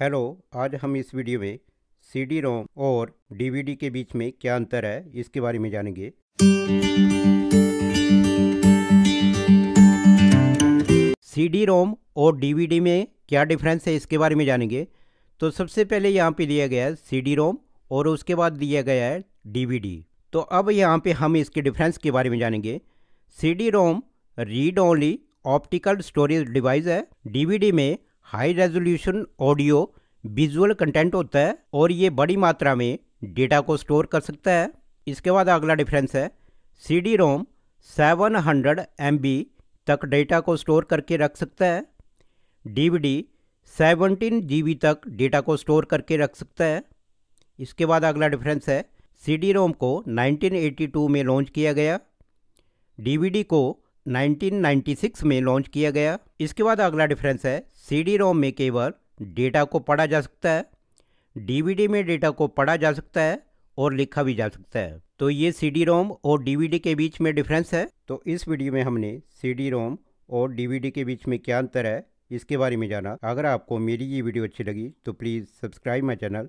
hello आज हम इस वीडियो में सी डी रोम और डीवीडी के बीच में क्या अंतर है इसके बारे में जानेंगे सी डी रोम और डीवीडी में क्या डिफरेंस है इसके बारे में जानेंगे तो सबसे पहले यहाँ पे लिया गया है सी डी रोम और उसके बाद लिया गया है डीवीडी तो अब यहाँ पे हम इसके डिफरेंस के बारे में जानेंगे C D ROM read only optical storage device है डीवीडी में high resolution audio visual content होता है और ये बड़ी मात्रा में डेटा को स्टोर कर सकता है इसके बाद अगला डिफरेंस है C D ROM seven hundred M B तक डेटा को स्टोर करके रख सकता है D V D seventeen G B तक डेटा को स्टोर करके रख सकता है इसके बाद अगला डिफरेंस है सी डी रोम को 1982 में लॉन्च किया गया डी वी डी को 1996 में लॉन्च किया गया इसके बाद अगला डिफरेंस है सी रोम में केवल डेटा को पढ़ा जा सकता है डीवीडी में डेटा को पढ़ा जा सकता है और लिखा भी जा सकता है तो ये सी रोम और डीवीडी के बीच में डिफरेंस है तो इस वीडियो में हमने सी रोम और डीवीडी के बीच में क्या अंतर है इसके बारे में जाना अगर आपको मेरी ये वीडियो अच्छी लगी तो प्लीज़ सब्सक्राइब माई चैनल